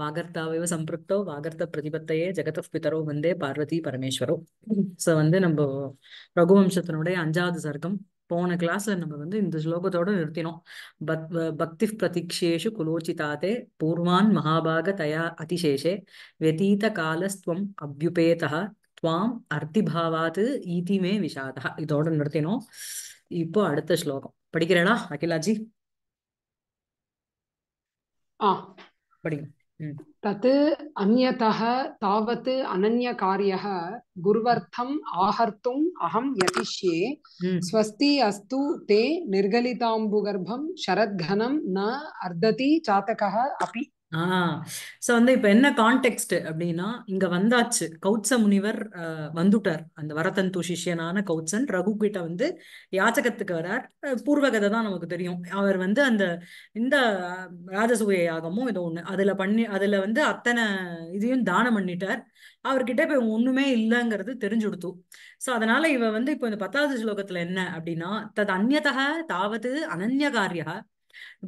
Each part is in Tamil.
வாகர்த்தாவையோ சம்பிருக்தோ வாகர்த்த பிரதிபத்தையே ஜெகத பிதரோ வந்தே பார்வதி பரமேஸ்வரோ ஸோ வந்து நம்ம ரகுவம்சத்தினுடைய அஞ்சாவது சர்க்கம் போன கிளாஸ்ல நம்ம வந்து இந்த ஸ்லோகத்தோட நிறுத்தினோம் பத் பக்தி பிரதீட்சேஷு குலோச்சிதாத்தே பூர்வான் மகாபாக தயா அதிசேஷே வெதீத காலஸ்துவம் அபியுபேதா துவாம் அர்த்திபாவாது ஈதிமே விஷாதா இதோட நிறுத்தினோம் இப்போ அடுத்த ஸ்லோகம் படிக்கிறேடா அகிலாஜி படிங்க तत् अन्यतः तावत् अनन्यकार्यः गुर्वर्थम् आहर्तुम् अहं यतिष्ये स्वस्ति अस्तु ते निर्गलिताम्बुगर्भं शरद्घनं न अर्दति चातकः अपि ஆ சோ வந்து இப்ப என்ன கான்டெக்ஸ்ட் அப்படின்னா இங்க வந்தாச்சு கௌத்ச முனிவர் அஹ், வந்துட்டார் அந்த வரதன் துஷிஷ்யனான கௌத்சன் ரகு கிட்ட வந்து யாச்சகத்துக்கு வரார் பூர்வகதை தான் நமக்கு தெரியும் அவர் வந்து அந்த இந்த ராஜசூய யாகமும் ஏதோ ஒண்ணு அதுல பண்ணி அதுல வந்து அத்தனை இதையும் தானம் பண்ணிட்டார் அவர்கிட்ட இப்ப இவங்க ஒண்ணுமே இல்லைங்கிறது தெரிஞ்சுடுத்து சோ அதனால இவ வந்து இப்போ இந்த பத்தாவது ஸ்லோகத்துல என்ன அப்படின்னா தத் அந்யதக தாவது அனன்யகாரியக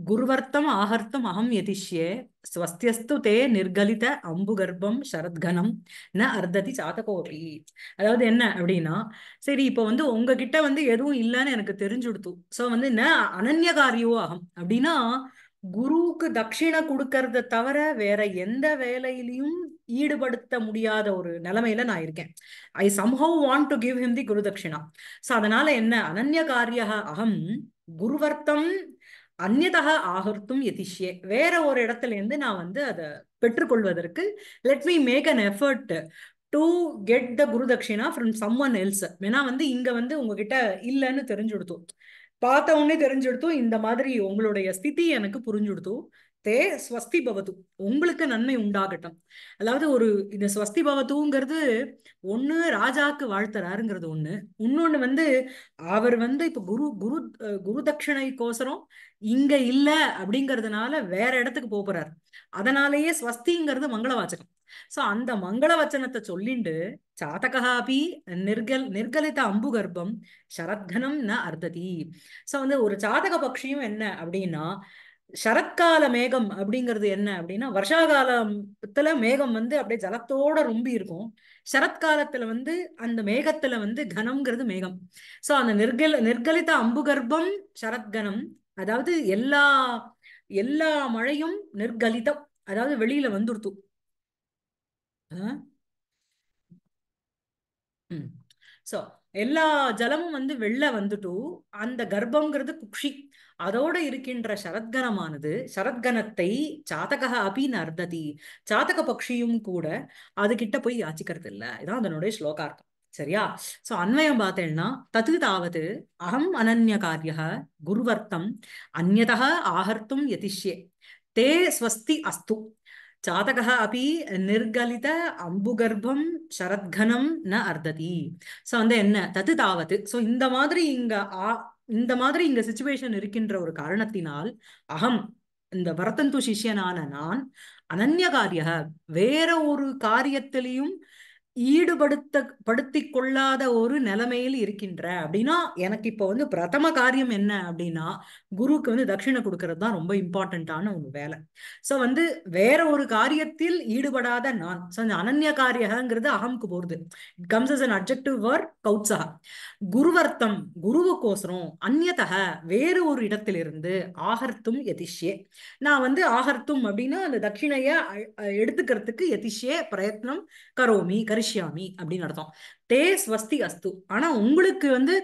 குருவர்த்தம் ஆகர்த்தம் அகம் யதிஷ்யே ஸ்வஸ்தியஸ்து தே நிர்கலித அம்பு கர்ப்பம் சரத்கனம் ந அர்த்ததி சாதகோபி அதாவது என்ன அப்படின்னா சரி இப்போ வந்து உங்ககிட்ட வந்து எதுவும் இல்லைன்னு எனக்கு தெரிஞ்சு கொடுத்து ஸோ வந்து ந அனன்யகாரியோ அகம் அப்படின்னா குருவுக்கு தட்சிணை கொடுக்கறத தவிர வேற எந்த வேலையிலையும் ஈடுபடுத்த முடியாத ஒரு நிலைமையில நான் இருக்கேன் I somehow want to give him the guru dakshina so அதனால என்ன அனன்ய காரியா அகம் குருவர்த்தம் அந்நதாக ஆகர்த்தும் எதிஷியே வேற ஒரு இடத்துல இருந்து நான் வந்து அதை பெற்றுக்கொள்வதற்கு let me make an effort to get the guru dakshina from someone else ஏன்னா வந்து இங்க வந்து உங்ககிட்ட இல்லைன்னு தெரிஞ்சு கொடுத்தோம் பார்த்த உடனே தெரிஞ்சுடுத்தும் இந்த மாதிரி உங்களுடைய ஸ்திதி எனக்கு புரிஞ்சுடுத்தோம் தே ஸ்வஸ்தி பவத்து உங்களுக்கு நன்மை உண்டாகட்டும் அதாவது ஒரு இந்த ஸ்வஸ்தி பவத்துங்கிறது ஒண்ணு ராஜாக்கு வாழ்த்துறாருங்கிறது ஒண்ணு இன்னொன்னு வந்து அவர் வந்து இப்ப குரு குரு குரு கோசரம் இங்க இல்ல அப்படிங்கறதுனால வேற இடத்துக்கு போறாரு அதனாலேயே ஸ்வஸ்திங்கிறது மங்கள வாச்சகம் சோ அந்த மங்கள வச்சனத்தை சொல்லிண்டு சாதகாபி நிர்கல் நிர்கலித்த அம்பு கர்ப்பம் சரத்கனம் ந அர்த்ததி சோ வந்து ஒரு சாதக பக்ஷியும் என்ன அப்படின்னா சரத்கால மேகம் அப்படிங்கிறது என்ன அப்படின்னா வருஷா காலத்துல மேகம் வந்து அப்படியே ஜலத்தோட ரொம்ப இருக்கும் சரத்காலத்துல வந்து அந்த மேகத்துல வந்து கனம்ங்கிறது மேகம் சோ அந்த நிர்கல நிர்கலித அம்புகர்ப்பம் சரத்கனம் அதாவது எல்லா எல்லா மழையும் நிர்கலிதம் அதாவது வெளியில வந்துருத்து சோ எல்லா ஜலமும் வந்து வெளில வந்துட்டும் அந்த கர்ப்பங்கிறது குக்ஷி அதோட இருக்கின்ற சரத்கணமானது சரத்கணத்தை சாதக அபி நர்ததி சாதக பக்ஷியும் கூட அது கிட்ட போய் யாச்சிக்கிறது இல்லை இதான் அதனுடைய ஸ்லோகார்த்தம் சரியா சோ அன்வயம் பார்த்தேன்னா தது தாவது அகம் அனன்ய காரிய குருவர்த்தம் அந்நதா ஆகர்த்தும் யதிஷ்யே தே ஸ்வஸ்தி அஸ்து சாதகா அப்படி நிர்கலித அம்புகர்ப்பம் சரத்கனம் ந அர்த்ததி ஸோ வந்து என்ன தத்து தாவது ஸோ இந்த மாதிரி இங்க இந்த மாதிரி இங்க சுச்சுவேஷன் இருக்கின்ற ஒரு காரணத்தினால் அகம் இந்த வரதந்து சிஷியனான நான் அனன்ய காரிய வேற ஒரு காரியத்திலையும் ஈடுபடுத்த படுத்தி கொள்ளாத ஒரு நிலைமையில் இருக்கின்ற அப்படின்னா எனக்கு இப்போ வந்து பிரதம காரியம் என்ன அப்படின்னா குருவுக்கு வந்து தட்சிணை கொடுக்கறது தான் ரொம்ப இம்பார்ட்டண்ட்டான ஒரு வேலை ஸோ வந்து வேற ஒரு காரியத்தில் ஈடுபடாத நான் ஸோ அந்த அனன்ய காரியகங்கிறது அகமுக்கு போகிறது it comes as an objective for Kautsa குருவர்த்தம் குருவுக்கோசரம் அந்நியதக வேறு ஒரு இடத்திலிருந்து ஆகர்த்தும் எதிஷ்யே நான் வந்து ஆகர்த்தும் அப்படின்னா அந்த தட்சிணையை எடுத்துக்கிறதுக்கு எதிஷ்யே பிரயத்னம் கரோமி கரி பரிஷ்யாமி அப்படின்னு அர்த்தம் தே ஸ்வஸ்தி அஸ்து ஆனா உங்களுக்கு வந்து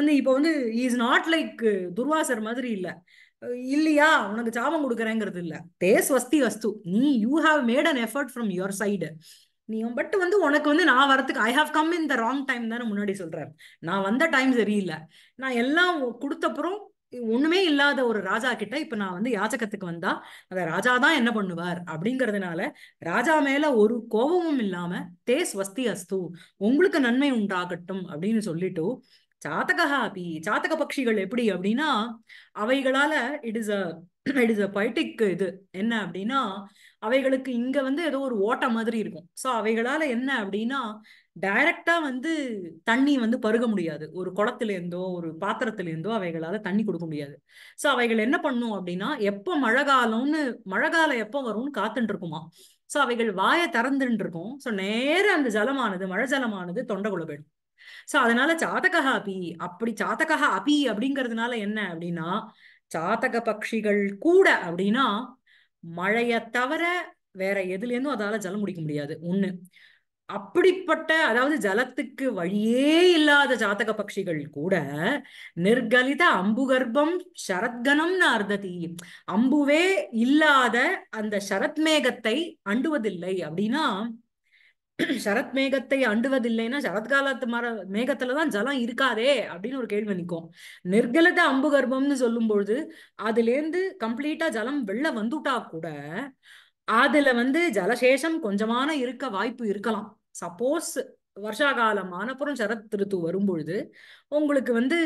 வந்து இப்போ வந்து இஸ் நாட் லைக் துர்வாசர் மாதிரி இல்லை இல்லையா உனக்கு சாபம் கொடுக்குறேங்கிறது இல்லை தே ஸ்வஸ்தி அஸ்து நீ you have made an effort from your side நீ பட் வந்து உனக்கு வந்து நான் வரத்துக்கு I have come in the wrong time தானே முன்னாடி சொல்றேன் நான் வந்த டைம் சரியில்லை நான் எல்லாம் கொடுத்தப்புறம் ஒண்ணுமே இல்லாத ஒரு ராஜா கிட்ட இப்ப நான் வந்து யாச்சகத்துக்கு வந்தா அந்த ராஜா தான் என்ன பண்ணுவார் அப்படிங்கறதுனால ராஜா மேல ஒரு கோபமும் இல்லாம தே ஸ்வஸ்தி அஸ்து உங்களுக்கு நன்மை உண்டாகட்டும் அப்படின்னு சொல்லிட்டு சாத்தகா அப்பி சாத்தக பட்சிகள் எப்படி அப்படின்னா அவைகளால it is a it is a poetic இது என்ன அப்படின்னா அவைகளுக்கு இங்க வந்து ஏதோ ஒரு ஓட்ட மாதிரி இருக்கும் சோ அவைகளால என்ன அப்படின்னா டைரக்டா வந்து தண்ணி வந்து பருக முடியாது ஒரு குளத்துல இருந்தோ ஒரு பாத்திரத்துல இருந்தோ அவைகளால தண்ணி கொடுக்க முடியாது சோ அவைகள் என்ன பண்ணும் அப்படின்னா எப்போ மழை காலம்னு மழை காலம் எப்போ வரும்னு காத்துட்டு இருக்குமா சோ அவைகள் வாயை திறந்துட்டு இருக்கும் சோ நேர அந்த ஜலமானது மழை ஜலமானது தொண்டைக்குள்ள போயிடும் சோ அதனால சாத்தகா அபி அப்படி சாத்தகா அபி அப்படிங்கிறதுனால என்ன அப்படின்னா சாத்தக பட்சிகள் கூட அப்படின்னா மழைய தவிர வேற எதுல இருந்தும் அதால ஜலம் முடிக்க முடியாது ஒண்ணு அப்படிப்பட்ட அதாவது ஜலத்துக்கு வழியே இல்லாத ஜாதக பட்சிகள் கூட நிர்கலித அம்புகர்பம் சரத்கணம் சரத்கனம்னு அம்புவே இல்லாத அந்த சரத்மேகத்தை அண்டுவதில்லை அப்படின்னா சரத்மேகத்தை அண்டுவதில்லைன்னா சரத்காலத்து மர மேகத்துலதான் ஜலம் இருக்காதே அப்படின்னு ஒரு கேள்வி நிற்கும் நிர்கலித அம்புகர்பம்னு சொல்லும் பொழுது அதுலேருந்து கம்ப்ளீட்டா ஜலம் வெளில வந்துட்டா கூட அதுல வந்து ஜலசேஷம் கொஞ்சமான இருக்க வாய்ப்பு இருக்கலாம் சப்போஸ் வருஷா காலம் ஆனப்புறம் சரத் ரித்து வரும்பொழுது உங்களுக்கு வந்து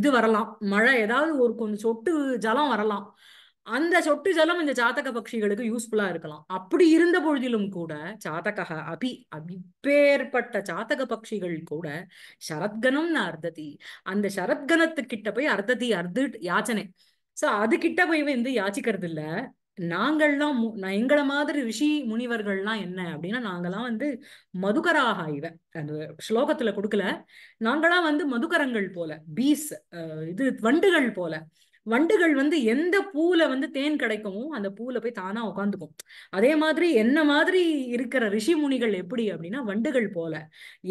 இது வரலாம் மழை ஏதாவது ஒரு கொஞ்சம் சொட்டு ஜலம் வரலாம் அந்த சொட்டு ஜலம் இந்த ஜாதக பட்சிகளுக்கு யூஸ்ஃபுல்லா இருக்கலாம் அப்படி இருந்த பொழுதிலும் கூட ஜாதக அபி அபிப்பேற்பட்ட ஜாதக பட்சிகள் கூட சரத்கணம்னு அர்த்ததி அந்த சரத்கணத்துக்கிட்ட போய் அர்த்ததி அர்த்த யாச்சனை சோ அது கிட்ட போய் வந்து யாச்சிக்கிறது இல்ல நாங்கள்லாம் எங்களை மாதிரி ரிஷி முனிவர்கள்லாம் என்ன அப்படின்னா நாங்களாம் வந்து மதுகராக இவ அந்த ஸ்லோகத்துல கொடுக்கல நாங்களாம் வந்து மதுகரங்கள் போல பீஸ் இது வண்டுகள் போல வண்டுகள் வந்து எந்த பூல வந்து தேன் கிடைக்குமோ அந்த பூல போய் தானா உட்காந்துக்கும் அதே மாதிரி என்ன மாதிரி இருக்கிற ரிஷி முனிகள் எப்படி அப்படின்னா வண்டுகள் போல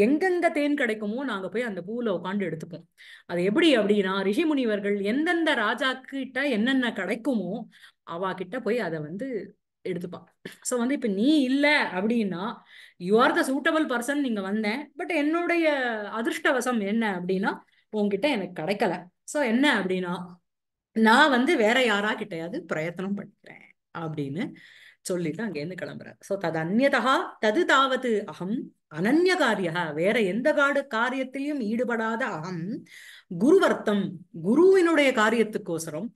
எங்கெங்க தேன் கிடைக்குமோ நாங்க போய் அந்த பூல உட்காந்து எடுத்துப்போம் அது எப்படி அப்படின்னா ரிஷி முனிவர்கள் எந்தெந்த ராஜா கிட்ட என்னென்ன கிடைக்குமோ அவா கிட்ட போய் அதை வந்து எடுத்துப்பா ஸோ வந்து இப்போ நீ இல்லை அப்படின்னா you are the suitable person நீங்க வந்தேன் பட் என்னுடைய அதிர்ஷ்டவசம் என்ன அப்படின்னா உங்ககிட்ட எனக்கு கிடைக்கல ஸோ என்ன அப்படின்னா நான் வந்து வேற யாரா கிட்டையாவது பிரயத்தனம் பண்ணிக்கிறேன் அப்படின்னு சொல்லிட்டு அங்கேருந்து கிளம்புறாரு ஸோ தது அந்நதா தது தாவது அகம் அனன்ய காரியா வேற எந்த காடு காரியத்திலையும் ஈடுபடாத அகம் குருவர்த்தம் குருவினுடைய காரியத்துக்கோசரம்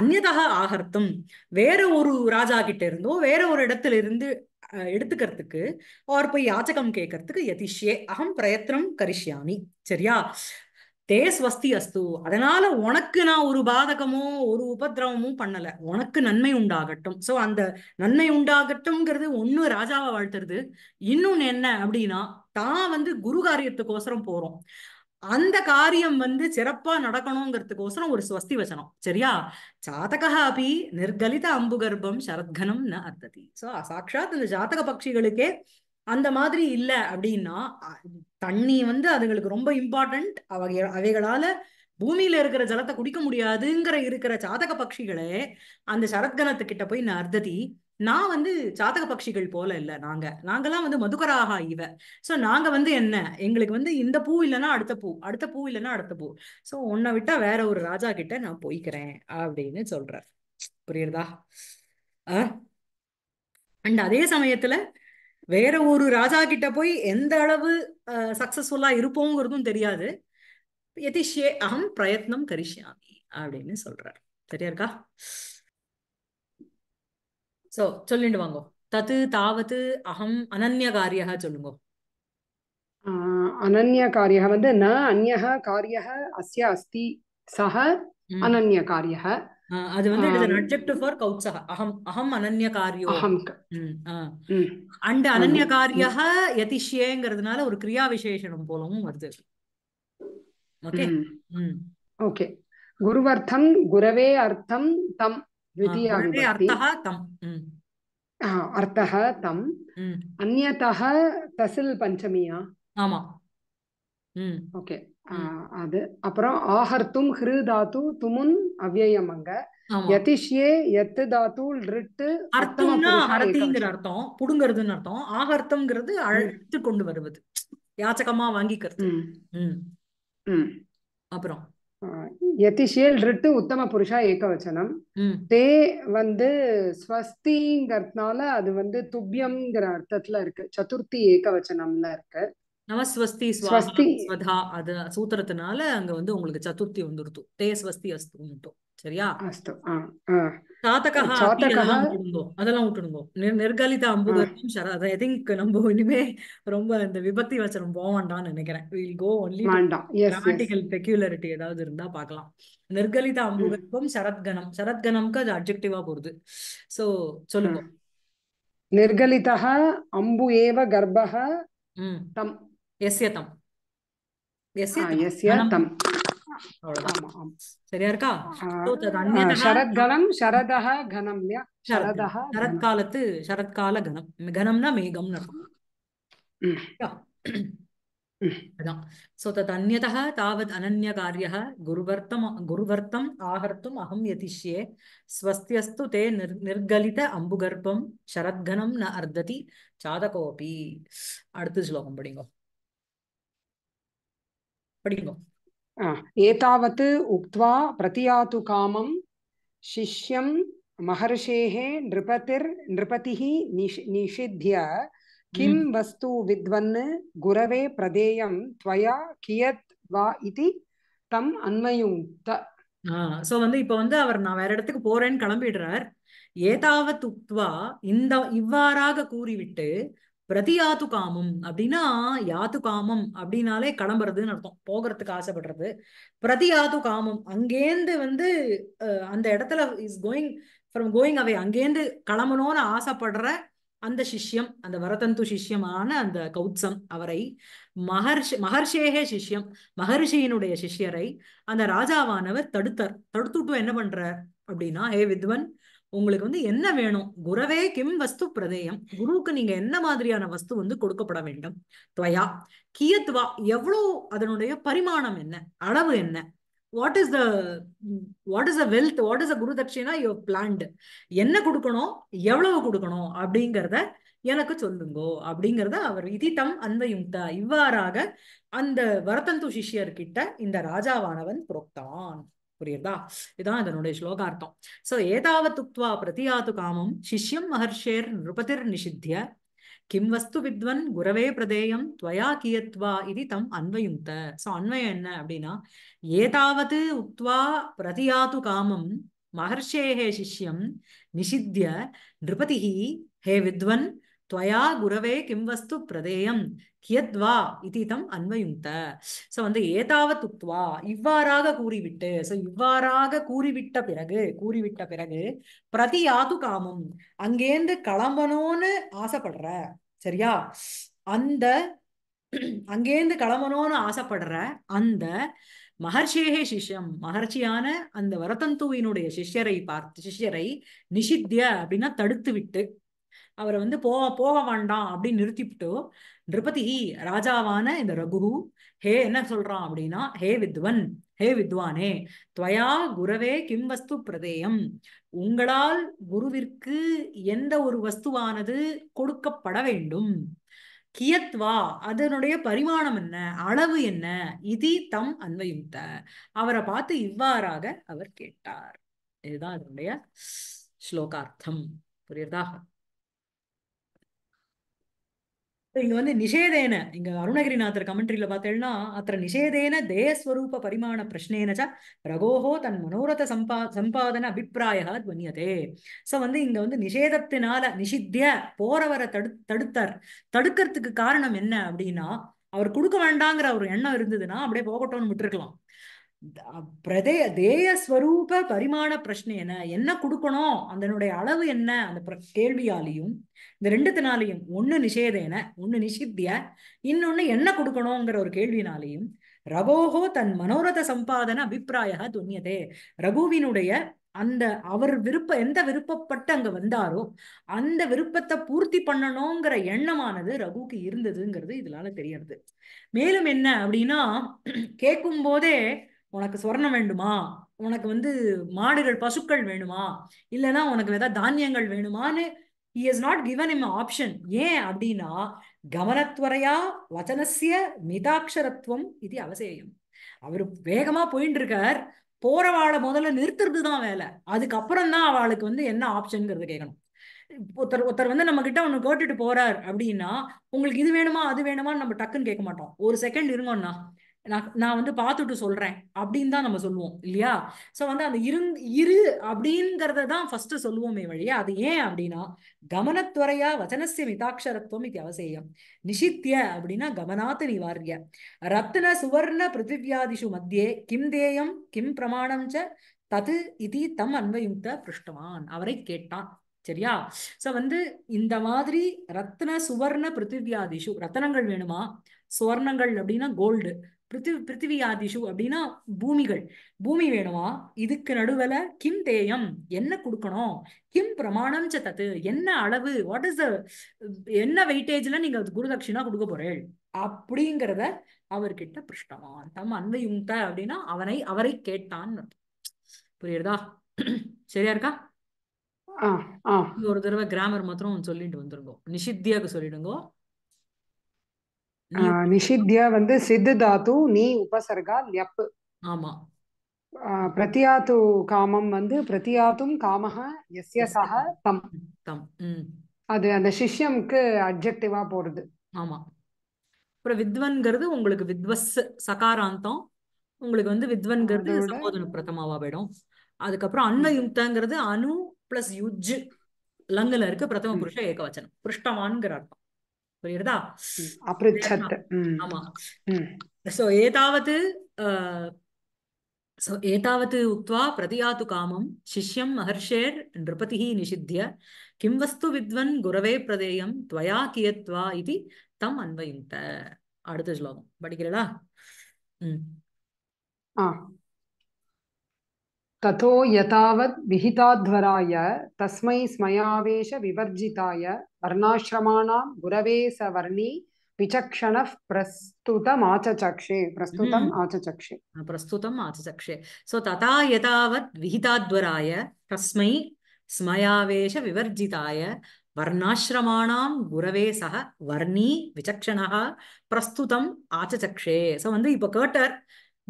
அந்நதா ஆகர்த்தம் வேற ஒரு ராஜா கிட்ட இருந்தோ வேற ஒரு இடத்துல இருந்து எடுத்துக்கிறதுக்கு அவர் போய் யாச்சகம் கேட்கறதுக்கு யதிஷ்யே அகம் பிரயத்னம் கரிஷ்யாமி சரியா தே ஸ்வஸ்தி அஸ்து அதனால உனக்கு நான் ஒரு பாதகமோ ஒரு உபதிரவமும் பண்ணல உனக்கு நன்மை உண்டாகட்டும் சோ அந்த நன்மை உண்டாகட்டும்ங்கிறது ஒண்ணு ராஜாவை வாழ்த்துறது இன்னொன்னு என்ன அப்படின்னா தான் வந்து குரு காரியத்துக்கோசரம் போறோம் அந்த காரியம் வந்து சிறப்பா நடக்கணுங்கிறதுக்கோசரம் ஒரு ஸ்வஸ்தி வச்சனம் சரியா ஜாதகா அப்படி நிர்கலித அம்புகர்பம் சரத்கனம் ந அர்த்ததி சோ சாட்சாத் இந்த ஜாதக பட்சிகளுக்கே அந்த மாதிரி இல்லை அப்படின்னா தண்ணி வந்து அதுங்களுக்கு ரொம்ப இம்பார்ட்டன்ட் அவைகளால பூமியில இருக்கிற ஜலத்தை குடிக்க முடியாதுங்கிற இருக்கிற சாதக பட்சிகளே அந்த சரத்கணத்துக்கிட்ட போய் அர்த்ததி நான் வந்து சாதக பட்சிகள் போல இல்ல நாங்க நாங்கெல்லாம் வந்து மதுகராகா இவ சோ நாங்க வந்து என்ன எங்களுக்கு வந்து இந்த பூ இல்லைன்னா அடுத்த பூ அடுத்த பூ இல்லைன்னா அடுத்த பூ சோ உன்னை விட்டா வேற ஒரு ராஜா கிட்ட நான் போய்க்கிறேன் அப்படின்னு சொல்றார் புரியுறதா அண்ட் அதே சமயத்துல வேற ஒரு ராஜா கிட்ட போய் எந்த அளவு சக்சஸ்ஃபுல்லா இருப்போங்கிறதும் தெரியாது எதிஷே அகம் பிரயத்னம் கரிஷாமி அப்படின்னு சொல்றாரு சரியா இருக்கா சோ சொல்லிட்டு வாங்கோ தத்து தாவத்து அகம் அனன்ய காரியா சொல்லுங்க அனன்ய காரியா வந்து ந அந்நக காரிய அஸ்ய அஸ்தி சஹ அனன்ய காரியா அது வந்து it is an adjective for கௌத்சஹ அஹம் அனன்ய காரியோ அஹம் அண்ட் அனன்ய காரியஹ யதிஷ்யேங்கிறதுனால ஒரு கிரியா விசேஷணம் போலவும் வருது ஓகே ஓகே குருவர்த்தம் குரவே அர்த்தம் தம் அர்த்தஹ தம் அர்த்தஹ தம் அந்நதஹ தசில் பஞ்சமியா ஆமா ஓகே அது அப்புறம் ஆஹர்த்தும் ஹிரு தாத்து துமுன் அவ்வயம் அங்க யதிஷ்யே எத்து தாத்து ரிட்டு அர்த்தம்னா அரத்திங்கிற அர்த்தம் புடுங்கிறதுன்னு அர்த்தம் ஆகர்த்தம்ங்கிறது அழைத்து கொண்டு வருவது யாச்சகமா வாங்கிக்கிறது அப்புறம் யதிஷியல் ரிட்டு உத்தம புருஷா ஏகவச்சனம் தே வந்து ஸ்வஸ்திங்கிறதுனால அது வந்து துப்யம்ங்கிற அர்த்தத்துல இருக்கு சதுர்த்தி ஏகவச்சனம்ல இருக்கு நமஸ்வஸ்தி ஸ்வஸ்தி ஸ்வதா அத சூத்திரத்தினால அங்க வந்து உங்களுக்கு சதுர்த்தி வந்துருத்து தே ஸ்வஸ்தி அஸ்து சரியா சாதகா அதெல்லாம் விட்டுடுங்கோ நிர்கலித அம்புதம் சரத் ஐ திங்க் நம்ம இனிமே ரொம்ப இந்த விபத்தி வச்சனம் போவாண்டான்னு நினைக்கிறேன் will go only grammatical peculiarity ஏதாவது இருந்தா பாக்கலாம் நிர்கலித அம்புகத்துக்கும் சரத்கணம் சரத்கணம்க்கு அது அப்ஜெக்டிவா போகுது சோ சொல்லுங்க நிர்கலிதா அம்பு ஏவ கர்ப்பக தம் எஸ்யதம் எஸ்யதம் சரியா இருக்கா சரத்கலம் சரதஹ கனம் இல்லையா சரதஹ சரத்காலத்து சரத்கால கனம் கனம்னா மேகம்னு இருக்கும் அதான் சோ தத் तावत् अनन्यकार्यः गुरुवर्तम गुरुवर्तम् आहर्तुम् अहं यतिष्ये ते निर् निर्गलित अम्बुगर्भं शरद्घनं न चादकोऽपि அடுத்த ஸ்லோகம் படிங்கோ படிங்க ஏதாவத் உக்த்வா காமம் சிஷ்யம் மகர்ஷேः நிருபதிர் நிருபதி நிஷ் நிஷித்ய किं वस्तु विद्वन् गुरवे प्रदेयं त्वया कियत् வா இது தம் அன்மயுங்த சோ வந்து இப்ப வந்து அவர் நான் வேற இடத்துக்கு போறேன்னு கிளம்பிடுறார் ஏதாவது உக்வா இந்த இவ்வாறாக கூறிவிட்டு பிரதியாது காமம் அப்படின்னா யாத்து காமம் அப்படின்னாலே கிளம்புறதுன்னு அர்த்தம் போகிறதுக்கு ஆசைப்படுறது பிரதியாது காமம் அங்கேருந்து வந்து அந்த இடத்துல இஸ் கோயிங் ஃப்ரம் கோயிங் அவை அங்கேருந்து கிளம்பணும்னு ஆசைப்படுற அந்த சிஷ்யம் அந்த வரதந்து சிஷ்யமான அந்த கௌத்சம் அவரை மகர்ஷி மகர்ஷேகே சிஷ்யம் மகர்ஷியினுடைய சிஷ்யரை அந்த ராஜாவானவர் தடுத்தார் தடுத்துட்டு என்ன பண்றார் அப்படின்னா ஹே வித்வன் உங்களுக்கு வந்து என்ன வேணும் குரவே கிம் வஸ்து பிரதேயம் குருவுக்கு நீங்க என்ன மாதிரியான வஸ்து வந்து கொடுக்கப்பட வேண்டும் துவயா கியத்வா எவ்வளோ அதனுடைய பரிமாணம் என்ன அளவு என்ன what is the what is a wealth what is a guru dakshina you planned என்ன கொடுக்கணும் எவ்வளவு கொடுக்கணும் அப்படிங்கிறத எனக்கு சொல்லுங்கோ அப்படிங்கிறத அவர் தம் அன்பயுக்தா இவ்வாறாக அந்த வரதந்து சிஷ்யர்கிட்ட இந்த ராஜாவானவன் புரோக்தான் புரியுதா இதுதான் இதனுடைய ஸ்லோகார்த்தம் சோ ஏதாவது பிரதியாது காமம் சிஷ்யம் மகர்ஷேர் நிருபதிர் நிஷித்திய கிம் வஸ்து வித்வன் குரவே பிரதேயம் துவயா கியத்வா இது தம் அன்வயுந்த சோ அன்வயம் என்ன அப்படின்னா ஏதாவது உக்துவா பிரதியாது காமம் மகர்ஷேஹே சிஷ்யம் நிஷித்திய நிருபதிஹி ஹே வித்வன் துவயா குரவே கிம் வஸ்து பிரதேயம் கியத்வா இது தம் அன்வயுங்க ஸோ வந்து ஏதாவது உத்வா இவ்வாறாக கூறிவிட்டு ஸோ இவ்வாறாக கூறிவிட்ட பிறகு கூறிவிட்ட பிறகு பிரதி யாது காமம் அங்கேந்து கிளம்பணும்னு ஆசைப்படுற சரியா அந்த அங்கேந்து கிளம்பணும்னு ஆசைப்படுற அந்த மகர்ஷேகே சிஷ்யம் மகர்ஷியான அந்த வரதந்துவினுடைய சிஷ்யரை பார்த்து சிஷ்யரை நிஷித்திய அப்படின்னா தடுத்து விட்டு அவரை வந்து போக போக வேண்டாம் அப்படின்னு நிறுத்திவிட்டு நிருபதி ராஜாவான இந்த ரகு ஹே என்ன சொல்றான் அப்படின்னா ஹே வித்வன் ஹே வித்வானே துவயா குரவே கிம் வஸ்து பிரதேயம் உங்களால் குருவிற்கு எந்த ஒரு வஸ்துவானது கொடுக்கப்பட வேண்டும் கியத்வா அதனுடைய பரிமாணம் என்ன அளவு என்ன இது தம் அன்வயுத்த அவரை பார்த்து இவ்வாறாக அவர் கேட்டார் இதுதான் அதனுடைய ஸ்லோகார்த்தம் புரியுறதா இங்க வந்து நிஷேதேன இங்க அருணகிரிநாதர் கமெண்ட்ரியில பார்த்தேன்னா அத்த நிஷேதேன தேயஸ்வரூப பரிமாண பிரஷ்னேனச்ச ரகோஹோ தன் மனோரத சம்பா சம்பாதன அபிப்பிராயா துவனியதே சோ வந்து இங்க வந்து நிஷேதத்தினால நிஷித்திய போறவரை தடு தடுத்தார் தடுக்கிறதுக்கு காரணம் என்ன அப்படின்னா அவர் கொடுக்க வேண்டாங்கிற ஒரு எண்ணம் இருந்ததுன்னா அப்படியே போகட்டும்னு விட்டுருக்கலாம் பிரதேய தேய ஸ்வரூப பரிமாண பிரச்சனை என்ன என்ன கொடுக்கணும் அதனுடைய அளவு என்ன அந்த கேள்வியாலையும் இந்த ரெண்டுத்தினாலையும் ஒன்னு நிஷேதேன ஒன்னு நிஷித்திய இன்னொன்னு என்ன கொடுக்கணுங்கிற ஒரு கேள்வினாலையும் ரகோகோ தன் மனோரத சம்பாதன அபிப்பிராய துன்யதே ரகுவினுடைய அந்த அவர் விருப்ப எந்த விருப்பப்பட்டு அங்க வந்தாரோ அந்த விருப்பத்தை பூர்த்தி பண்ணணுங்கிற எண்ணமானது ரகுக்கு இருந்ததுங்கிறது இதனால தெரியறது மேலும் என்ன அப்படின்னா கேட்கும் போதே உனக்கு சொர்ணம் வேண்டுமா உனக்கு வந்து மாடுகள் பசுக்கள் வேணுமா இல்லைன்னா உனக்கு ஏதாவது தானியங்கள் வேணுமான்னு he is not given him option ஏன் அப்படின்னா கவனத்வரையா வச்சனசிய மிதாட்சரத்துவம் இது அவசியம் அவரு வேகமா போயிட்டு இருக்கார் போறவாளை முதல்ல நிறுத்துறது தான் வேலை அதுக்கப்புறம் தான் அவளுக்கு வந்து என்ன ஆப்ஷனுங்கிறது கேட்கணும் ஒருத்தர் ஒருத்தர் வந்து நம்ம கிட்ட ஒன்று கேட்டுட்டு போறார் அப்படின்னா உங்களுக்கு இது வேணுமா அது வேணுமான்னு நம்ம டக்குன்னு கேட்க மாட்டோம் ஒரு செகண்ட் இருங்கண்ணா நான் நான் வந்து பார்த்துட்டு சொல்றேன் அப்படின்னு தான் நம்ம சொல்லுவோம் இல்லையா ஸோ வந்து அந்த இரு இரு அப்படிங்கிறத தான் ஃபர்ஸ்ட் சொல்லுவோமே வழியா அது ஏன் அப்படின்னா கமனத்துறையா வச்சனசிய மிதாட்சரத்துவம் இது அவசியம் நிஷித்திய அப்படின்னா கமனாத்து நிவாரிய ரத்ன சுவர்ண பிருத்திவியாதிஷு மத்தியே கிம் தேயம் கிம் பிரமாணம் ச தது இது தம் அன்பயுத்த பிருஷ்டவான் அவரை கேட்டான் சரியா சோ வந்து இந்த மாதிரி ரத்ன சுவர்ண பிருத்திவியாதிஷு ரத்தனங்கள் வேணுமா சுவர்ணங்கள் அப்படின்னா கோல்டு பிருத்திவி பிருத்திவியாதிஷு அப்படின்னா பூமிகள் பூமி வேணுமா இதுக்கு நடுவுல கிம் தேயம் என்ன கொடுக்கணும் கிம் பிரமாணம் தத்து என்ன அளவு வாட் இஸ் என்ன வெயிட்டேஜ்ல நீங்க குருதட்சிணா கொடுக்க போறேள் அப்படிங்கிறத அவர்கிட்ட பிருஷ்டவான் தம் அன்வயுங்க அப்படின்னா அவனை அவரை கேட்டான் புரியுறதா சரியா இருக்கா ஒரு தடவை கிராமர் மாத்திரம் சொல்லிட்டு வந்துருங்கோ நிஷித்தியாக்கு சொல்லிடுங்கோ நிஷித்யா வந்து சித்து தாத்து நீ உபசர்கா லியப்பு ஆமா பிரத்தியாத்து காமம் வந்து பிரத்தியாத்தும் காமஹ எஸ்ய சஹ தம் தம் அது அந்த சிஷ்யம்க்கு அப்ஜெக்டிவா போறது ஆமா அப்புறம் வித்வன்கிறது உங்களுக்கு வித்வஸ் சகாராந்தம் உங்களுக்கு வந்து வித்வன்கிறது சம்போதன பிரதமாவா போயிடும் அதுக்கப்புறம் அன்வயுக்தங்கிறது அனு பிளஸ் யுஜ் லங்குல இருக்கு பிரதம புருஷ ஏகவச்சனம் புருஷ்டவான்ங்கிற அர்த்தம் புரியுறதா ஆமா சோ ஏதாவது சோ ஏதாவது உக்த்வா பிரதியாது காமம் சிஷ்யம் மகர்ஷேர் நிருபதிஹ நிஷித்திய கிம் வஸ்து வித்வன் குரவே பிரதேயம் துவயா கியத்வா இது தம் அன்வயுந்த அடுத்த ஸ்லோகம் ஆ ततो यतावत् विहिताध्वराय तस्मै स्मयावेशविवर्जिताय वर्णाश्रमाणां गुरवे स वर्णी విచక్షణ ప్రస్తుతమాచచక్షే ప్రస్తుతం ఆచచక్షే ప్రస్తుతం ఆచచక్షే సో తథా యథావత్ విహితాధ్వరాయ తస్మై స్మయావేశ వివర్జితాయ வர்ணாசிரமாணாம் குரவே சக வர்ணி விசக்ஷணா பிரஸ்துதம் ஆச்சச்சக்ஷே ஸோ வந்து இப்போ கேட்டார்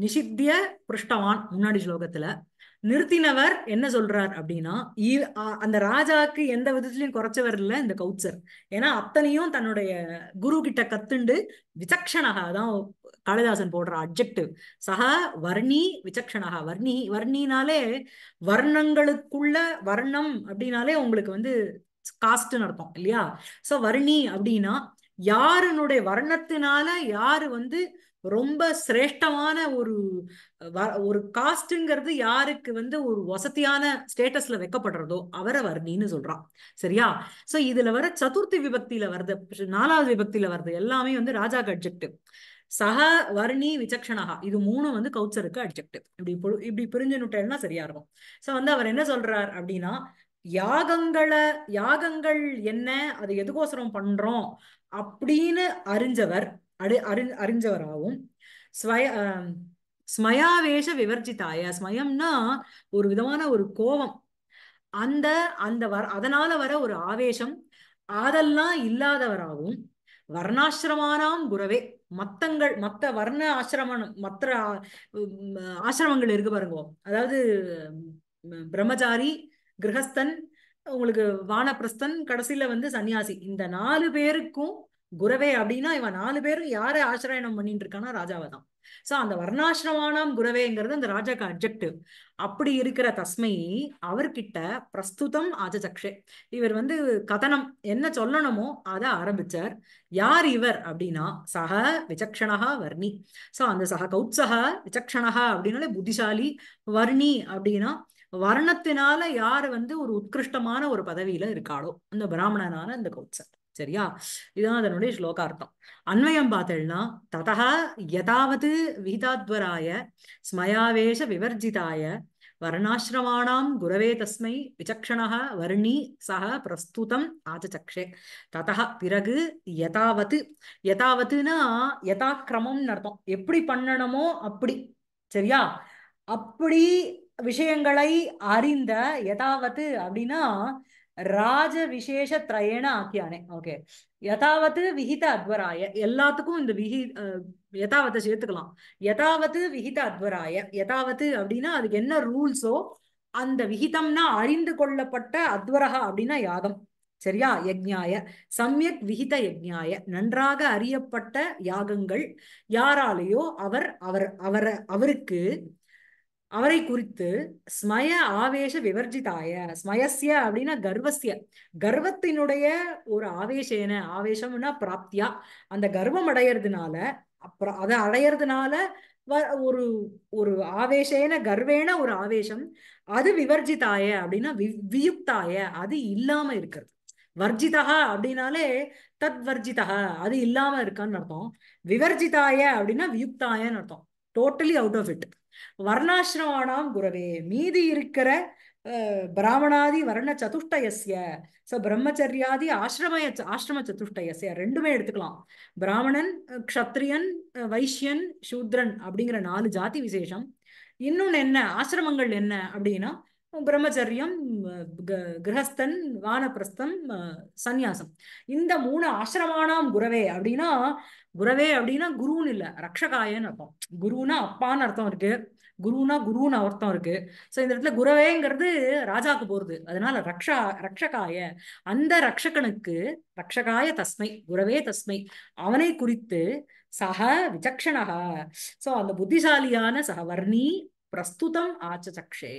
நிஷித்திய பிருஷ்டவான் முன்னாடி ஸ்லோகத்தில் நிறுத்தினவர் என்ன சொல்றார் அப்படின்னா அந்த ராஜாவுக்கு எந்த விதத்திலையும் குறைச்சவர் இல்லை இந்த கௌச்சர் ஏன்னா அத்தனையும் தன்னுடைய குரு கிட்ட கத்துண்டு விசக்ஷணகா தான் காளிதாசன் போடுற அப்ஜெக்டிவ் சகா வர்ணி விசக்ஷணகா வர்ணி வர்ணினாலே வர்ணங்களுக்குள்ள வர்ணம் அப்படின்னாலே உங்களுக்கு வந்து காஸ்ட் நடத்தும் இல்லையா சோ வர்ணி அப்படின்னா யாருனுடைய வர்ணத்தினால யாரு வந்து ரொம்ப சிரேஷ்டமான ஒரு ஒரு காஸ்ட்டுங்கிறது யாருக்கு வந்து ஒரு வசதியான ஸ்டேட்டஸ்ல வைக்கப்படுறதோ அவரை வர்ணின்னு சொல்றான் சரியா சோ இதுல வர சதுர்த்தி விபக்தியில வருது நாலாவது விபக்தியில வருது எல்லாமே வந்து ராஜாக்கு அட்ஜெக்டிவ் சக வர்ணி விசக்ஷனகா இது மூணு வந்து கவுச்சருக்கு அப்ஜெக்டிவ் இப்படி இப்படி பிரிஞ்சு நுட்டேன்னா சரியா இருக்கும் சோ வந்து அவர் என்ன சொல்றார் அப்படின்னா யாகங்களை யாகங்கள் என்ன அதை எதுக்கோசரம் பண்றோம் அப்படின்னு அறிஞ்சவர் அடி அறி அறிஞ்சவராகவும் ஸ்வய ஸ்மயாவேஷ விவர்ஜிதாய ஸ்மயம்னா ஒரு விதமான ஒரு கோபம் அந்த அந்த வர அதனால வர ஒரு ஆவேசம் அதெல்லாம் இல்லாதவராகவும் வர்ணாசிரமானாம் குரவே மத்தங்கள் மத்த வர்ண ஆசிரமம் மற்ற ஆசிரமங்கள் இருக்கு பாருங்க அதாவது பிரம்மச்சாரி கிரகஸ்தன் உங்களுக்கு வானப்பிரஸ்தன் கடைசியில வந்து சன்னியாசி இந்த நாலு பேருக்கும் குரவே அப்படின்னா இவன் நாலு பேரும் யார ஆசிராயணம் பண்ணிட்டு இருக்கானா ராஜாவை தான் சோ அந்த வர்ணாசிரமானாம் குரவேங்கிறது அந்த ராஜாக்கு அப்ஜெக்டிவ் அப்படி இருக்கிற தஸ்மை அவர்கிட்ட பிரஸ்துதம் ஆஜசக்ஷே இவர் வந்து கதனம் என்ன சொல்லணுமோ அதை ஆரம்பிச்சார் யார் இவர் அப்படின்னா சக விசக்ஷணகா வர்ணி சோ அந்த சக கௌத்சக விசக்ஷணகா அப்படின்னாலே புத்திசாலி வர்ணி அப்படின்னா வர்ணத்தினால யாரு வந்து ஒரு உத்கிருஷ்டமான ஒரு பதவியில இருக்காளோ அந்த பிராமணனான அந்த கௌத்சர் சரியா இதுதான் அதனுடைய ஸ்லோகார்த்தம் அன்வயம் பார்த்தல்னா ததா யதாவது விஹிதாத்வராய ஸ்மயாவேஷ விவர்ஜிதாய வர்ணாசிரமாணாம் குரவே தஸ்மை விசக்ஷணக வர்ணி சக பிரஸ்துதம் ஆச்சச்சக்ஷே ததா பிறகு யதாவது யதாவதுன்னா யதாக்கிரமம் கிரமம்னு அர்த்தம் எப்படி பண்ணணுமோ அப்படி சரியா அப்படி விஷயங்களை அறிந்த யதாவது அப்படின்னா ராஜ விசேஷ ராஜவிசேஷத்ரயேண ஆக்கியானே ஓகே யதாவது விஹித அத்வராய எல்லாத்துக்கும் இந்த விஹி யதாவத்தை சேர்த்துக்கலாம் யதாவது விஹித அத்வராய யதாவது அப்படின்னா அதுக்கு என்ன ரூல்ஸோ அந்த விகிதம்னா அறிந்து கொள்ளப்பட்ட அத்வரகா அப்படின்னா யாகம் சரியா யஜ்ஞாய சமயக் விகித யஜ்ஞாய நன்றாக அறியப்பட்ட யாகங்கள் யாராலேயோ அவர் அவர் அவர அவருக்கு அவரை குறித்து ஸ்மய ஆவேச விவர்ஜிதாய ஸ்மயசிய அப்படின்னா கர்வசிய கர்வத்தினுடைய ஒரு என்ன ஆவேசம்னா பிராப்தியா அந்த கர்வம் அடையிறதுனால அப்புறம் அதை அடையிறதுனால ஒரு ஒரு ஆவேசேன கர்வேன ஒரு ஆவேசம் அது விவர்ஜிதாய அப்படின்னா வி வியுக்தாய அது இல்லாம இருக்கிறது வர்ஜிதா அப்படின்னாலே தத் வர்ஜிதா அது இல்லாம இருக்கான்னு அர்த்தம் விவர்ஜிதாய அப்படின்னா வியுக்தாயன்னு அர்த்தம் டோட்டலி அவுட் ஆஃப் இட் வர்ணாசிரமானாம் குரவே மீதி இருக்கிற பிராமணாதி வர்ண சதுஷ்டயசிய சோ பிரம்மச்சரியாதி ஆசிரம ஆசிரம சதுஷ்டயசிய ரெண்டுமே எடுத்துக்கலாம் பிராமணன் க்ஷத்ரியன் வைஷ்யன் சூத்ரன் அப்படிங்கிற நாலு ஜாதி விசேஷம் இன்னொன்னு என்ன ஆசிரமங்கள் என்ன அப்படின்னா பிரம்மச்சரியம் கிரகஸ்தன் வானப்பிரஸ்தம் சந்நியாசம் இந்த மூணு ஆசிரமானாம் குரவே அப்படின்னா குரவே அப்படின்னா குருன்னு இல்லை ரக்ஷகாயன்னு அர்த்தம் குருனா அப்பான்னு அர்த்தம் இருக்கு குருனா குருன்னு அர்த்தம் இருக்கு ஸோ இந்த இடத்துல குரவேங்கிறது ராஜாக்கு போறது அதனால ரக்ஷா ரக்ஷகாய அந்த ரக்ஷகனுக்கு ரக்ஷகாய தஸ்மை குரவே தஸ்மை அவனை குறித்து சக விசக்ஷணகா ஸோ அந்த புத்திசாலியான சக வர்ணி பிரஸ்துதம் ஆச்சசக்ஷே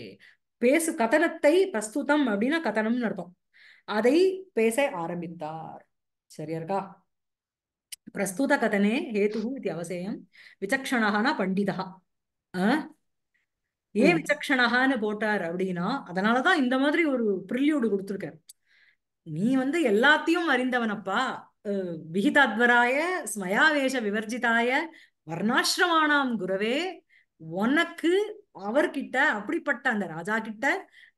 பேசு கதனத்தை பிரஸ்துதம் அப்படின்னா கதனம்னு அர்த்தம் அதை பேச ஆரம்பித்தார் சரியா இருக்கா பிரஸ்துத கதனே ஹேது இது அவசியம் விசக்ஷணானா பண்டிதா ஏன் விசக்ஷணான்னு போட்டார் அப்படின்னா அதனாலதான் இந்த மாதிரி ஒரு பிரில்யூடு கொடுத்துருக்க நீ வந்து எல்லாத்தையும் அறிந்தவனப்பா விகிதாத்வராய ஸ்மயாவேஷ விவர்ஜிதாய வர்ணாசிரமானாம் குரவே உனக்கு அவர்கிட்ட அப்படிப்பட்ட அந்த ராஜா கிட்ட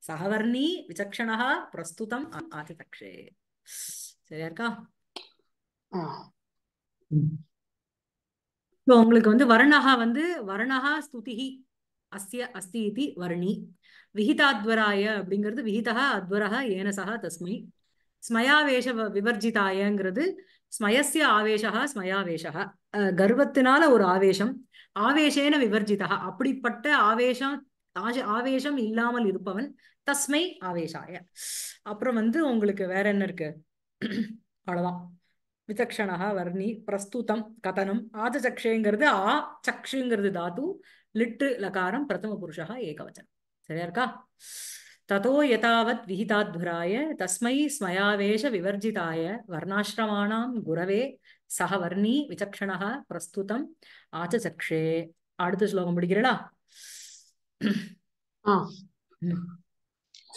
சகவர்ணி விசக்ஷணா பிரஸ்துதம் ஆதிதக்ஷே சரியா இருக்கா இப்போ உங்களுக்கு வந்து வருணகா வந்து வருணகா ஸ்துதிஹி அஸ்ய அஸ்தி இது வர்ணி விஹிதாத்வராய அப்படிங்கிறது விஹிதா அத்வரக ஏனசகா தஸ்மை ஸ்மயாவேஷ விவர்ஜிதாயங்கிறது ஸ்மயசிய ஆவேஷா ஸ்மயாவேஷா கர்வத்தினால ஒரு ஆவேசம் ஆவேசேன விவர்ஜிதா அப்படிப்பட்ட ஆவேசம் ஆவேசம் இல்லாமல் இருப்பவன் தஸ்மை ஆவேசாய அப்புறம் வந்து உங்களுக்கு வேற என்ன இருக்கு அவ்வளவுதான் விசக்ஷணா வர்ணி பிரஸ்துதம் கதனம் சக்ஷேங்கிறது ஆ சக்ஷுங்கிறது தாத்து லிட்டு லகாரம் பிரதம புருஷா ஏகவச்சனம் சரியா இருக்கா ततो यतावत् விகிதாத்வராய तस्मै स्मयावेशविवर्जिताय वर्णाश्रमाणां गुरवे सः वर्णी विचक्षणः प्रस्तुतम् आचचक्षे ஆச்சசக்ஷே அடுத்த ஸ்லோகம் பிடிக்கிறடா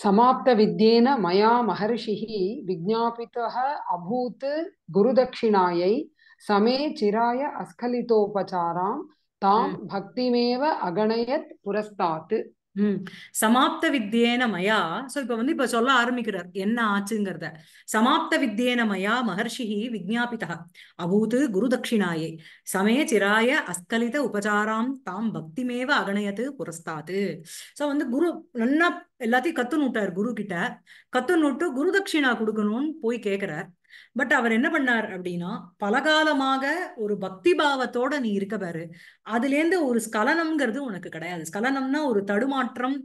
சமாப்த வித்யேன மயா மகர்ஷி விஜாபித அபூத் குருதட்சிணாயை சமே சிராய அஸ்கலிதோபச்சாராம் தாம் பக்திமேவ அகணயத் புரஸ்தாத்து சமாப்த வித்யேன மயா சோ இப்ப வந்து இப்ப சொல்ல ஆரம்பிக்கிறார் என்ன ஆச்சுங்கிறத சமாப்த வித்யேன மயா மகர்ஷி விஜாபிதா அபூத்து குரு தட்சிணாயே சமய சிராய அஸ்கலித உபசாராம் தாம் பக்திமேவ அகணயது புரஸ்தாது சோ வந்து குரு நல்லா எல்லாத்தையும் கத்து நூட்டார் குரு கிட்ட கத்து நூட்டு குரு தட்சிணா கொடுக்கணும்னு போய் கேட்கிறார் பட் அவர் என்ன பண்ணார் அப்படின்னா பலகாலமாக ஒரு பக்தி பாவத்தோட நீ இருக்க பாரு அதுலேருந்து ஒரு ஸ்கலனம்ங்கிறது உனக்கு கிடையாது ஸ்கலனம்னா ஒரு தடுமாற்றம்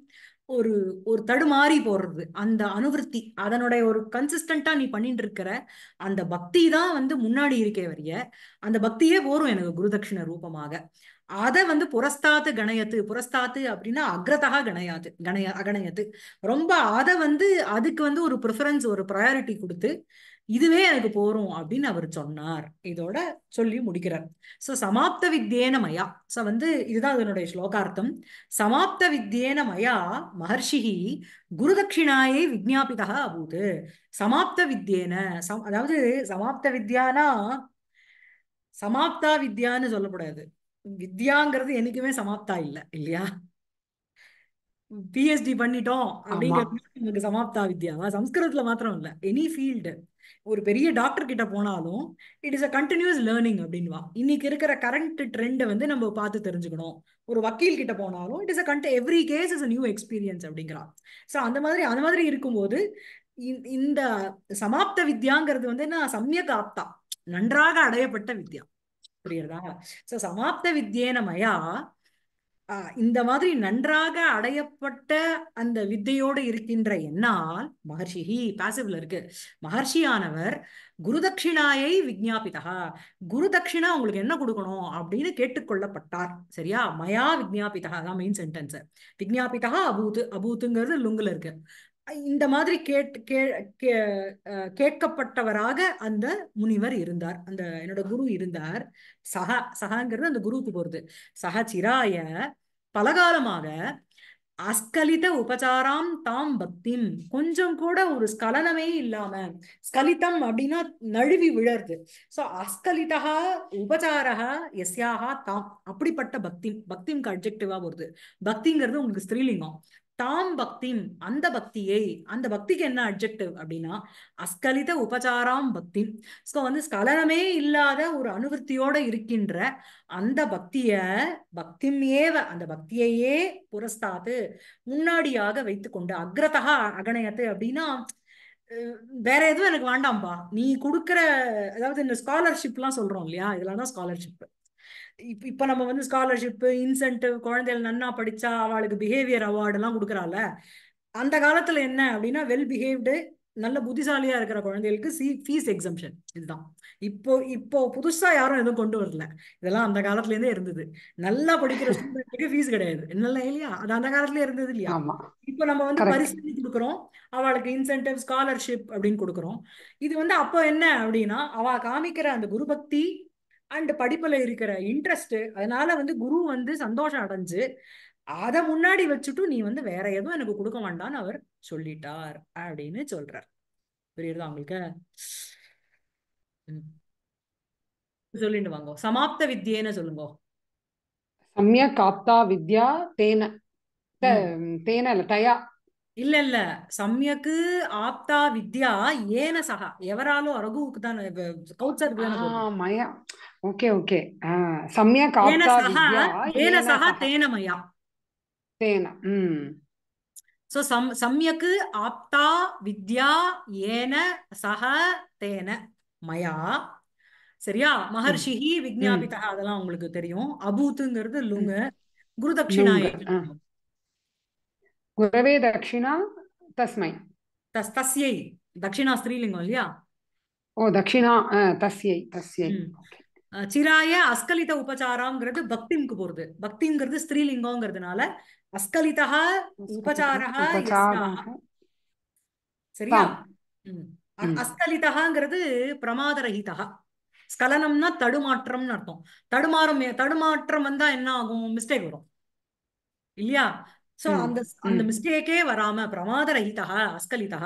ஒரு ஒரு தடுமாறி போடுறது அந்த அனுவருத்தி அதனுடைய ஒரு கன்சிஸ்டண்டா நீ பண்ணிட்டு இருக்கிற அந்த பக்தி தான் வந்து முன்னாடி இருக்கே வரிய அந்த பக்தியே போரும் எனக்கு குருதட்சிண ரூபமாக அதை வந்து புரஸ்தாத்து கணையத்து புரஸ்தாத்து அப்படின்னா அக்ரதா கணையாது கணைய அகணையத்து ரொம்ப அதை வந்து அதுக்கு வந்து ஒரு ப்ரிஃபரன்ஸ் ஒரு ப்ரையாரிட்டி கொடுத்து இதுவே எனக்கு போறோம் அப்படின்னு அவர் சொன்னார் இதோட சொல்லி முடிக்கிறார் சோ சமாப்த வித்யேன மயா சோ வந்து இதுதான் அதனுடைய ஸ்லோகார்த்தம் சமாப்த வித்யேன மயா மகர்ஷி குருதட்சிணாயை விஜாபிதா அபூது சமாப்த வித்யேன அதாவது சமாப்த வித்யானா சமாப்தா வித்யான்னு சொல்லக்கூடாது வித்யாங்கிறது என்னைக்குமே சமாப்தா இல்லை இல்லையா பிஹெச்டி பண்ணிட்டோம் அப்படிங்கிறது நமக்கு சமாப்தா வித்யாவா சம்ஸ்கிருதத்துல மாத்திரம் இல்ல எனி ஃபீல்டு ஒரு பெரிய டாக்டர் கிட்ட போனாலும் it is a continuous learning அப்படின்வா இன்னைக்கு இருக்கிற கரண்ட் ட்ரெண்டை வந்து நம்ம பார்த்து தெரிஞ்சுக்கணும் ஒரு வக்கீல் கிட்ட போனாலும் it is a and every case is a new experience அப்படிங்கிறா ஸோ அந்த மாதிரி அந்த மாதிரி இருக்கும்போது இந்த சமாப்த வித்யாங்கிறது வந்து என்ன சமயக்கு ஆப்தா நன்றாக அடையப்பட்ட வித்யா புரியுறதா சோ சமாப்த வித்யேன மயா இந்த மாதிரி நன்றாக அடையப்பட்ட அந்த வித்தையோடு இருக்கின்ற என்னால் மகர்ஷி பாசிபிள் இருக்கு மகர்ஷியானவர் குருதட்சிணாயை விஜாபிதா குருதட்சிணா உங்களுக்கு என்ன கொடுக்கணும் அப்படின்னு கேட்டுக்கொள்ளப்பட்டார் சரியா மயா விஜாபிதா தான் மெயின் சென்டென்ஸ் விஜாபிதா அபூத் அபூத்துங்கிறது லுங்குல இருக்கு இந்த மாதிரி கே கேட்கப்பட்டவராக அந்த முனிவர் இருந்தார் அந்த என்னோட குரு இருந்தார் சகா சகாங்கிறது அந்த குருவுக்கு போறது சகச்சிராய பலகாலமாக அஸ்கலித உபச்சாராம் தாம் பக்திம் கொஞ்சம் கூட ஒரு ஸ்கலனமே இல்லாம ஸ்கலிதம் அப்படின்னா நழுவி விழருது சோ அஸ்கலிதா உபச்சாரா எஸ்யாகா தாம் அப்படிப்பட்ட பக்தி பக்திம்க்கு அப்ஜெக்டிவா வருது பக்திங்கிறது உங்களுக்கு ஸ்திரீலிங்கம் தாம் பக்திம் அந்த பக்தியை அந்த பக்திக்கு என்ன அப்ஜெக்டிவ் அப்படின்னா அஸ்கலித உபச்சாராம் பக்தி ஸோ வந்து ஸ்கலனமே இல்லாத ஒரு அனுவருத்தியோட இருக்கின்ற அந்த பக்திய பக்திம் ஏவ அந்த பக்தியையே புரஸ்தாத்து முன்னாடியாக வைத்து கொண்டு அக்ரதா அகணயத்து அப்படின்னா வேற எதுவும் எனக்கு வேண்டாம்பா நீ கொடுக்குற அதாவது இந்த ஸ்காலர்ஷிப்லாம் சொல்றோம் இல்லையா இதெல்லாம் தான் ஸ்காலர்ஷிப் இப்ப இப்ப நம்ம வந்து ஸ்காலர்ஷிப்பு இன்சென்டிவ் குழந்தைகள் நன்னா படிச்சா அவளுக்கு பிஹேவியர் எல்லாம் கொடுக்குறால அந்த காலத்துல என்ன அப்படின்னா வெல் பிஹேவ்டு நல்ல புத்திசாலியா இருக்கிற குழந்தைகளுக்கு சி ஃபீஸ் எக்ஸம்ஷன் இதுதான் இப்போ இப்போ புதுசா யாரும் எதுவும் கொண்டு வரல இதெல்லாம் அந்த காலத்துல இருந்தே இருந்தது நல்லா படிக்கிற ஸ்டூடெண்ட்டுக்கு ஃபீஸ் கிடையாது என்னெல்லாம் இல்லையா அது அந்த காலத்துல இருந்தது இல்லையா இப்போ நம்ம வந்து பரிசு கொடுக்குறோம் அவளுக்கு இன்சென்டிவ் ஸ்காலர்ஷிப் அப்படின்னு கொடுக்குறோம் இது வந்து அப்போ என்ன அப்படின்னா அவ காமிக்கிற அந்த குருபக்தி அண்ட் படிப்புல இருக்கிற இன்ட்ரெஸ்ட் அதனால வந்து குரு வந்து சந்தோஷம் அடைஞ்சு அதை முன்னாடி வச்சுட்டு நீ வந்து வேற எதுவும் எனக்கு கொடுக்க வேண்டாம்னு அவர் சொல்லிட்டார் அப்படின்னு சொல்றார் புரியுது அவங்களுக்கு சொல்லிட்டு வாங்க சமாப்த வித்தியன்னு சொல்லுங்க சம்யா காப்தா வித்யா தேன தேன இல்ல தயா இல்ல இல்ல சம்யக்கு ஆப்தா வித்யா ஏன சகா எவராலும் அரகுவுக்கு தான் கௌச்சருக்கு ஓகே ओके வித்யா ஏன சக தேன மயா சரியா மகர்ஷிஹி விக்ஞாபிதா அதெல்லாம் உங்களுக்கு தெரியும் அபூத்துங்கிறது லுங்க குரு தட்சிணா குரவே தட்சிணா தஸ்மை தஸ் தஸ்யை தட்சிணா ஸ்திரீலிங்கம் இல்லையா ஓ தட்சிணா தஸ்யை தஸ்யை சிராய அஸ்கலித உபச்சாரம்ங்கிறது பக்திங்கு போறது பக்திங்கிறது ஸ்திரீலிங்கம்ங்கிறதுனால அஸ்கலிதா உபச்சாரா சரியா அஸ்கலிதாங்கிறது பிரமாதரஹிதா ஸ்கலனம்னா தடுமாற்றம்னு அர்த்தம் தடுமாறம் தடுமாற்றம் வந்தா என்ன ஆகும் மிஸ்டேக் வரும் இல்லையா சோ அந்த அந்த மிஸ்டேக்கே வராம பிரமாதரஹிதா அஸ்கலிதா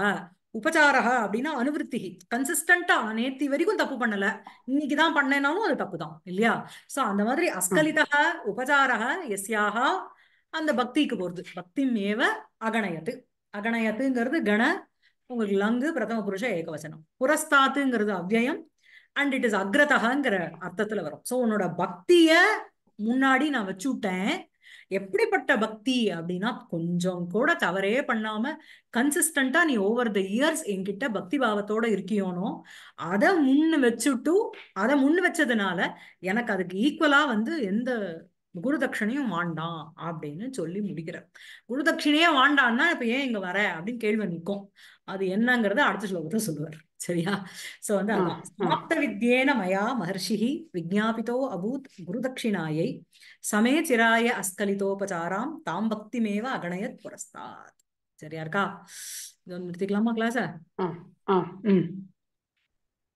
உபச்சாரா அப்படின்னா அனுவருத்தி கன்சிஸ்டண்டா நேத்தி வரைக்கும் தப்பு பண்ணல இன்னைக்கு தான் பண்ணேனாலும் அது தப்பு தான் இல்லையா சோ அந்த மாதிரி அஸ்கலிதக உபச்சாரக எஸ்யாக அந்த பக்திக்கு போறது பக்தி மேவ அகணயத்து அகணயத்துங்கிறது கண உங்களுக்கு லங்கு பிரதம புருஷ ஏகவசனம் புரஸ்தாத்துங்கிறது அவ்யயம் அண்ட் இட் இஸ் அக்ரதகங்கிற அர்த்தத்துல வரும் சோ உன்னோட பக்திய முன்னாடி நான் வச்சு விட்டேன் எப்படிப்பட்ட பக்தி அப்படின்னா கொஞ்சம் கூட தவறே பண்ணாம கன்சிஸ்டண்டா நீ ஓவர் த இயர்ஸ் என்கிட்ட பக்தி பாவத்தோட இருக்கியோனோ அதை முன்னு வச்சுட்டும் அதை முன்னு வச்சதுனால எனக்கு அதுக்கு ஈக்குவலா வந்து எந்த குருதட்சணையும் வாண்டாம் அப்படின்னு சொல்லி குரு குருதட்சிணையே வாண்டான்னா இப்ப ஏன் இங்க வர அப்படின்னு கேள்வி நிற்கும் அது என்னங்கிறத அடுத்த ஸ்லோகத்தை சொல்லுவார் சரியா சோ வந்து சாப்த வித்யேன மயா மகர்ஷி விஜாபிதோ அபூத் குருதட்சிணாயை சமே சிராய அஸ்கலிதோபச்சாராம் தாம் பக்திமேவ அகணயத் புரஸ்தாத் சரியா இருக்கா இது நிறுத்திக்கலாமா கிளாஸ